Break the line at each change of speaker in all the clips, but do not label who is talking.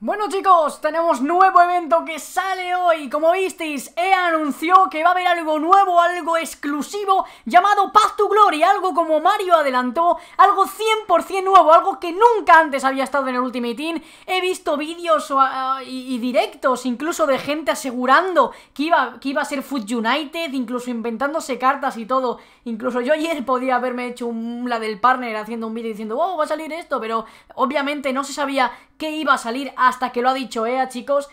Bueno chicos, tenemos nuevo evento que sale hoy Como visteis, he anunció que va a haber algo nuevo, algo exclusivo Llamado Path to Glory, algo como Mario adelantó Algo 100% nuevo, algo que nunca antes había estado en el Ultimate Team He visto vídeos ah, y, directos incluso de gente asegurando que iba, que iba a ser Food United Incluso inventándose cartas y todo Incluso yo ayer podía haberme hecho un, la del partner haciendo un vídeo diciendo Oh, va a salir esto, pero obviamente no se sabía que iba a salir hasta que lo ha dicho EA, eh, chicos.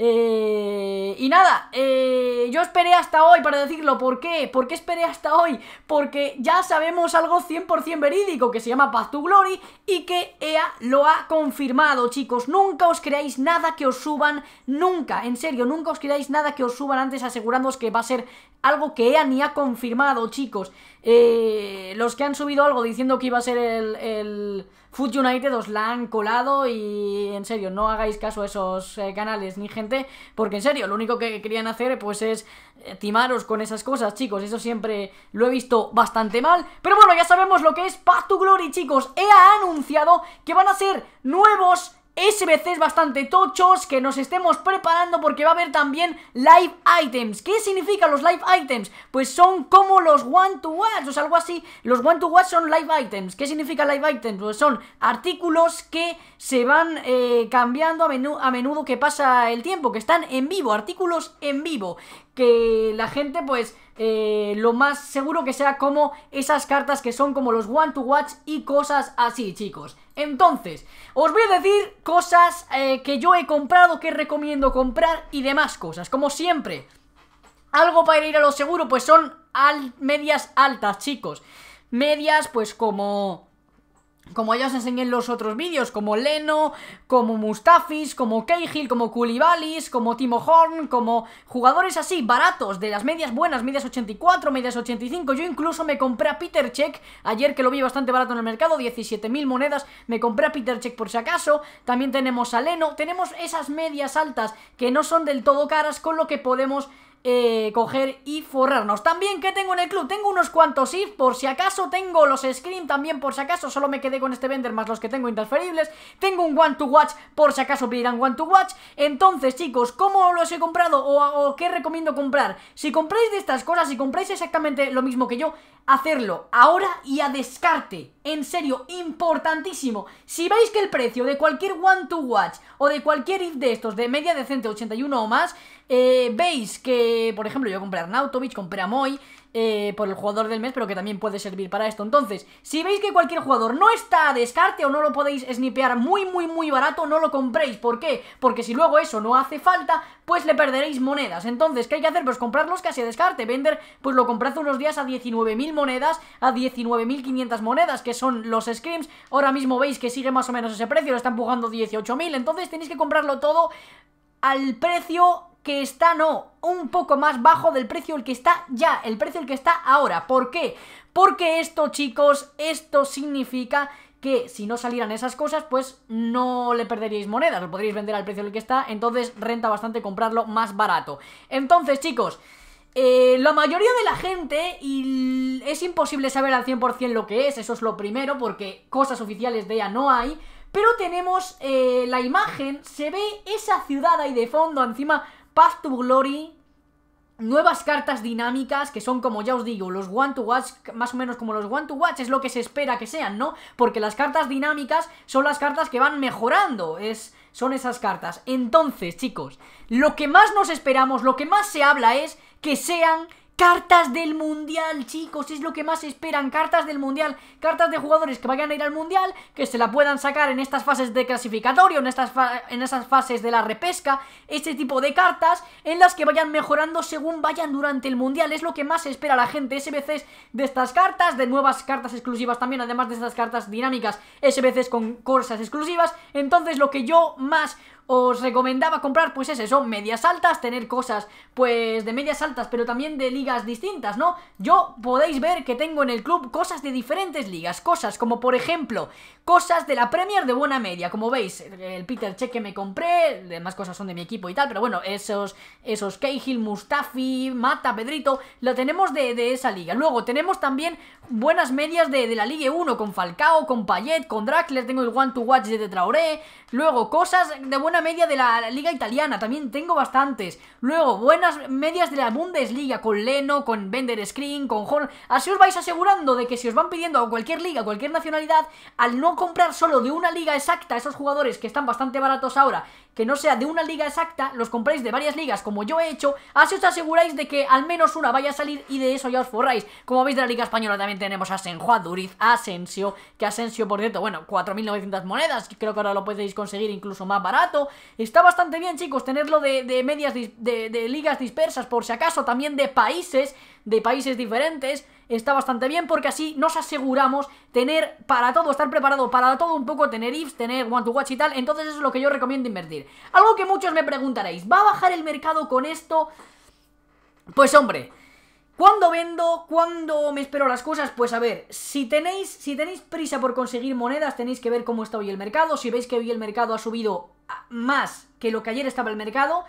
Eh, y nada, eh, yo esperé hasta hoy para decirlo. ¿Por qué? ¿Por qué esperé hasta hoy? Porque ya sabemos algo 100% verídico que se llama Path to Glory y que EA lo ha confirmado, chicos. Nunca os creáis nada que os suban, nunca, en serio, nunca os creáis nada que os suban antes asegurándoos que va a ser algo que EA ni ha confirmado, chicos. Eh, los que han subido algo diciendo que iba a ser el, el Food United os la han colado y en serio, no hagáis caso a esos eh, canales ni gente, porque en serio, lo único que querían hacer pues es eh, timaros con esas cosas, chicos, eso siempre lo he visto bastante mal, pero bueno, ya sabemos lo que es Path to Glory, chicos, he ha anunciado que van a ser nuevos SBCs bastante tochos, que nos estemos preparando porque va a haber también live items. ¿Qué significa los live items? Pues son como los one to watch, o algo así. Los one to watch son live items. ¿Qué significa live items? Pues son artículos que se van eh, cambiando a, a menudo que pasa el tiempo, que están en vivo, artículos en vivo que la gente pues eh, lo más seguro que sea como esas cartas que son como los one to watch y cosas así chicos entonces, os voy a decir cosas eh, que yo he comprado, que recomiendo comprar y demás cosas, como siempre algo para ir a lo seguro pues son medias altas chicos medias pues como como ya os enseñé en los otros vídeos, como Leno, como Mustafis, como Cahill, como Koulibalis, como Timo Horn, como jugadores así, baratos, de las medias buenas, medias 84, medias 85, yo incluso me compré a Peter Check, ayer que lo vi bastante barato en el mercado, 17.000 monedas, me compré a Peter Check por si acaso, también tenemos a Leno, tenemos esas medias altas que no son del todo caras, con lo que podemos eh, coger y forrarnos. También, que tengo en el club? Tengo unos cuantos if, por si acaso. Tengo los screen también, por si acaso. Solo me quedé con este vender más los que tengo interferibles. Tengo un one to watch, por si acaso pedirán one to watch. Entonces, chicos, ¿cómo los he comprado o, o qué recomiendo comprar? Si compráis de estas cosas, si compráis exactamente lo mismo que yo, hacerlo ahora y a descarte. En serio, importantísimo. Si veis que el precio de cualquier one to watch o de cualquier if de estos de media decente 81 o más eh, veis que, por ejemplo, yo compré a Arnautovic, compré a Moy eh, por el jugador del mes, pero que también puede servir para esto. Entonces, si veis que cualquier jugador no está a descarte o no lo podéis snipear muy, muy, muy barato, no lo compréis. ¿Por qué? Porque si luego eso no hace falta, pues le perderéis monedas. Entonces, ¿qué hay que hacer? Pues comprarlos casi a descarte. Vender, pues lo compré unos días a 19.000 monedas, a 19.500 monedas, que son los scrims. Ahora mismo veis que sigue más o menos ese precio, lo está empujando 18.000. Entonces, tenéis que comprarlo todo al precio que está no, un poco más bajo del precio el que está ya, el precio el que está ahora. ¿Por qué? Porque esto, chicos, esto significa que si no salieran esas cosas, pues no le perderíais monedas, lo podríais vender al precio del que está, entonces renta bastante comprarlo más barato. Entonces, chicos, eh, la mayoría de la gente, y es imposible saber al 100% lo que es, eso es lo primero, porque cosas oficiales de ella no hay, pero tenemos eh, la imagen, se ve esa ciudad ahí de fondo, encima Path to Glory, nuevas cartas dinámicas que son como ya os digo, los one to watch, más o menos como los one to watch es lo que se espera que sean, ¿no? Porque las cartas dinámicas son las cartas que van mejorando, es son esas cartas. Entonces, chicos, lo que más nos esperamos, lo que más se habla es que sean Cartas del Mundial, chicos, es lo que más esperan, cartas del Mundial, cartas de jugadores que vayan a ir al Mundial, que se la puedan sacar en estas fases de clasificatorio, en, estas en esas fases de la repesca, este tipo de cartas en las que vayan mejorando según vayan durante el Mundial, es lo que más espera la gente, SBCs de estas cartas, de nuevas cartas exclusivas también, además de estas cartas dinámicas, SBCs con cosas exclusivas, entonces lo que yo más os recomendaba comprar, pues ese, son medias altas, tener cosas, pues, de medias altas, pero también de ligas distintas, ¿no? Yo podéis ver que tengo en el club cosas de diferentes ligas, cosas como, por ejemplo, cosas de la Premier de buena media, como veis, el Peter Check que me compré, demás cosas son de mi equipo y tal, pero bueno, esos, esos Cahill, Mustafi, Mata, Pedrito, lo tenemos de, esa liga. Luego, tenemos también buenas medias de, de la Ligue 1, con Falcao, con Payet, con Draxler, tengo el One to Watch de Traoré, luego, cosas de buena media de la liga italiana, también tengo bastantes. Luego, buenas medias de la Bundesliga, con Leno, con Bender Screen, con Hall, Así os vais asegurando de que si os van pidiendo a cualquier liga, cualquier nacionalidad, al no comprar solo de una liga exacta esos jugadores que están bastante baratos ahora, que no sea de una liga exacta, los compráis de varias ligas como yo he hecho, así os aseguráis de que al menos una vaya a salir y de eso ya os forráis. Como veis de la liga española también tenemos a Senjuaduriz, Asensio, que Asensio por cierto, bueno, 4.900 monedas, creo que ahora lo podéis conseguir incluso más barato. Está bastante bien, chicos, tenerlo de, medias, de, de ligas dispersas, por si acaso, también de países, de países diferentes está bastante bien porque así nos aseguramos tener para todo, estar preparado para todo un poco, tener ifs, tener one to watch y tal, entonces eso es lo que yo recomiendo invertir. Algo que muchos me preguntaréis, ¿va a bajar el mercado con esto? Pues hombre, ¿Cuándo vendo? ¿Cuándo me espero las cosas? Pues a ver, si tenéis, si tenéis prisa por conseguir monedas, tenéis que ver cómo está hoy el mercado. Si veis que hoy el mercado ha subido ah, más que lo que ayer estaba el mercado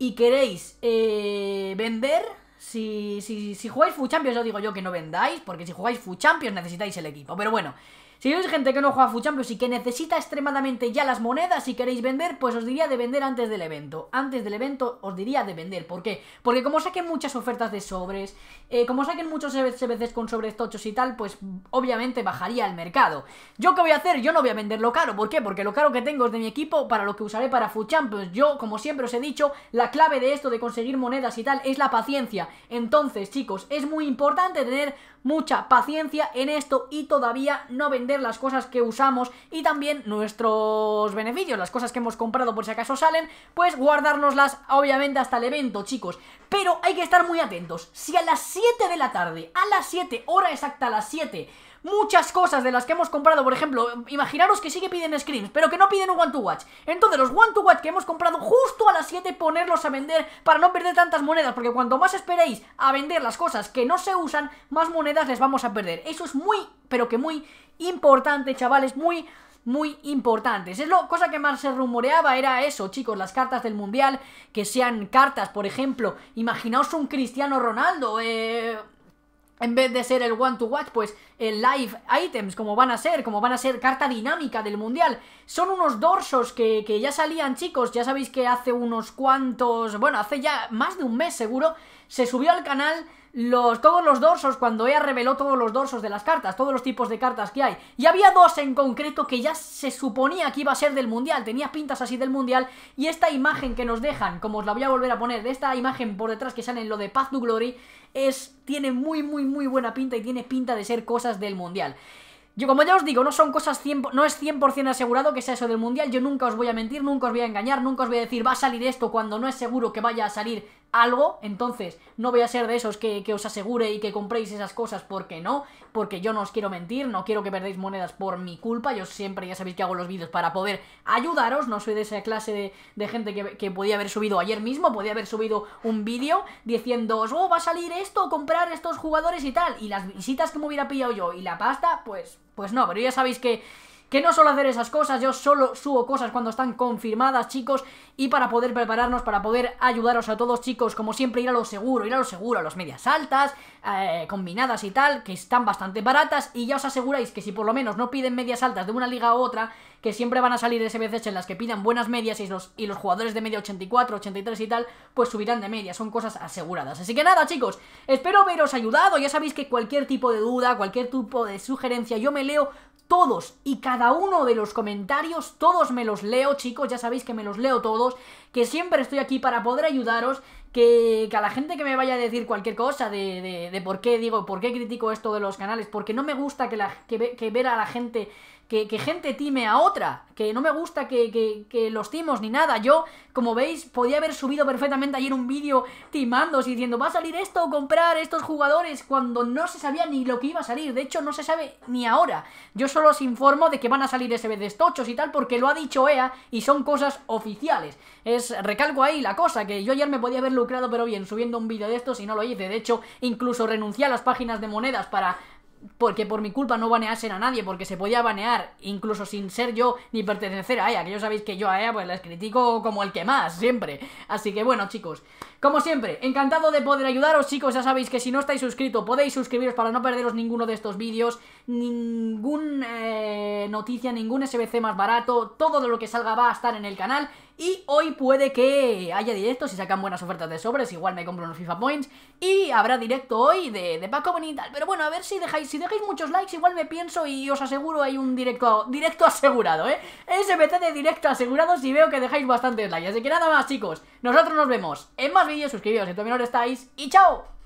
y queréis eh, vender, si, si, si jugáis Fu Champions, os digo yo que no vendáis, porque si jugáis Fu Champions necesitáis el equipo. Pero bueno, si sois gente que no juega a y que necesita extremadamente ya las monedas y queréis vender, pues os diría de vender antes del evento. Antes del evento os diría de vender. ¿Por qué? Porque como saquen muchas ofertas de sobres, eh, como saquen muchos veces con sobres tochos y tal, pues obviamente bajaría el mercado. ¿Yo qué voy a hacer? Yo no voy a venderlo caro. ¿Por qué? Porque lo caro que tengo es de mi equipo para lo que usaré para fu Champions. Pues yo, como siempre os he dicho, la clave de esto de conseguir monedas y tal es la paciencia. Entonces, chicos, es muy importante tener mucha paciencia en esto y todavía no vender las cosas que usamos y también nuestros beneficios, las cosas que hemos comprado por si acaso salen, pues guardárnoslas obviamente hasta el evento, chicos. Pero hay que estar muy atentos. Si a las 7 de la tarde, a las 7, hora exacta a las 7, muchas cosas de las que hemos comprado. Por ejemplo, imaginaros que sí que piden screams, pero que no piden un one to watch. Entonces, los one to watch que hemos comprado justo a las 7, ponerlos a vender para no perder tantas monedas. Porque cuanto más esperéis a vender las cosas que no se usan, más monedas les vamos a perder. Eso es muy, pero que muy importante, chavales. Muy muy importantes. Es lo cosa que más se rumoreaba era eso, chicos, las cartas del mundial, que sean cartas, por ejemplo, imaginaos un Cristiano Ronaldo, eh en vez de ser el One to Watch, pues el Live Items, como van a ser, como van a ser carta dinámica del Mundial. Son unos dorsos que, que, ya salían, chicos, ya sabéis que hace unos cuantos, bueno, hace ya más de un mes seguro, se subió al canal los, todos los dorsos cuando ella reveló todos los dorsos de las cartas, todos los tipos de cartas que hay. Y había dos en concreto que ya se suponía que iba a ser del mundial, tenía pintas así del mundial. Y esta imagen que nos dejan, como os la voy a volver a poner, de esta imagen por detrás que sale en lo de Path to Glory, es, tiene muy, muy, muy buena pinta y tiene pinta de ser cosas del mundial. Yo, como ya os digo, no son cosas 100, no es 100% asegurado que sea eso del mundial. Yo nunca os voy a mentir, nunca os voy a engañar, nunca os voy a decir va a salir esto cuando no es seguro que vaya a salir algo, entonces no voy a ser de esos que, os asegure y que compréis esas cosas porque no, porque yo no os quiero mentir, no quiero que perdáis monedas por mi culpa, yo siempre ya sabéis que hago los vídeos para poder ayudaros, no soy de esa clase de, de gente que, que, podía haber subido ayer mismo, podía haber subido un vídeo diciendo, oh, va a salir esto, comprar estos jugadores y tal, y las visitas que me hubiera pillado yo y la pasta, pues, pues no, pero ya sabéis que que no suelo hacer esas cosas, yo solo subo cosas cuando están confirmadas, chicos, y para poder prepararnos, para poder ayudaros a todos, chicos, como siempre, ir a lo seguro, ir a lo seguro, a las medias altas, eh, combinadas y tal, que están bastante baratas, y ya os aseguráis que si por lo menos no piden medias altas de una liga a otra, que siempre van a salir SBCs en las que pidan buenas medias y los, y los jugadores de media 84, 83 y tal, pues subirán de media, son cosas aseguradas. Así que nada, chicos, espero haberos ayudado, ya sabéis que cualquier tipo de duda, cualquier tipo de sugerencia, yo me leo todos y cada uno de los comentarios, todos me los leo, chicos, ya sabéis que me los leo todos, que siempre estoy aquí para poder ayudaros que, a la gente que me vaya a decir cualquier cosa de, por qué digo, por qué critico esto de los canales, porque no me gusta que, la, ver a la gente, que, gente time a otra, que no me gusta que, los timos ni nada. Yo, como veis, podía haber subido perfectamente ayer un vídeo y diciendo, va a salir esto, comprar estos jugadores, cuando no se sabía ni lo que iba a salir. De hecho, no se sabe ni ahora. Yo solo os informo de que van a salir ese vez y tal, porque lo ha dicho EA y son cosas oficiales. Es, recalco ahí la cosa, que yo ayer me podía haberlo pero bien subiendo un vídeo de estos si no lo hice. De hecho, incluso renuncié a las páginas de monedas para porque por mi culpa no baneasen a nadie, porque se podía banear incluso sin ser yo ni pertenecer a ella, que yo sabéis que yo a ella pues les critico como el que más, siempre. Así que bueno, chicos, como siempre, encantado de poder ayudaros, chicos, ya sabéis que si no estáis suscritos podéis suscribiros para no perderos ninguno de estos vídeos, ninguna eh, noticia, ningún SBC más barato, todo lo que salga va a estar en el canal y hoy puede que haya directo, si sacan buenas ofertas de sobres, igual me compro unos FIFA Points. Y habrá directo hoy de, de Paco tal Pero bueno, a ver si dejáis, si dejáis muchos likes, igual me pienso y os aseguro hay un directo, directo asegurado, ¿eh? SPT de directo asegurado si veo que dejáis bastantes likes. Así que nada más, chicos. Nosotros nos vemos en más vídeos, suscribíos si todavía no estáis. Y chao.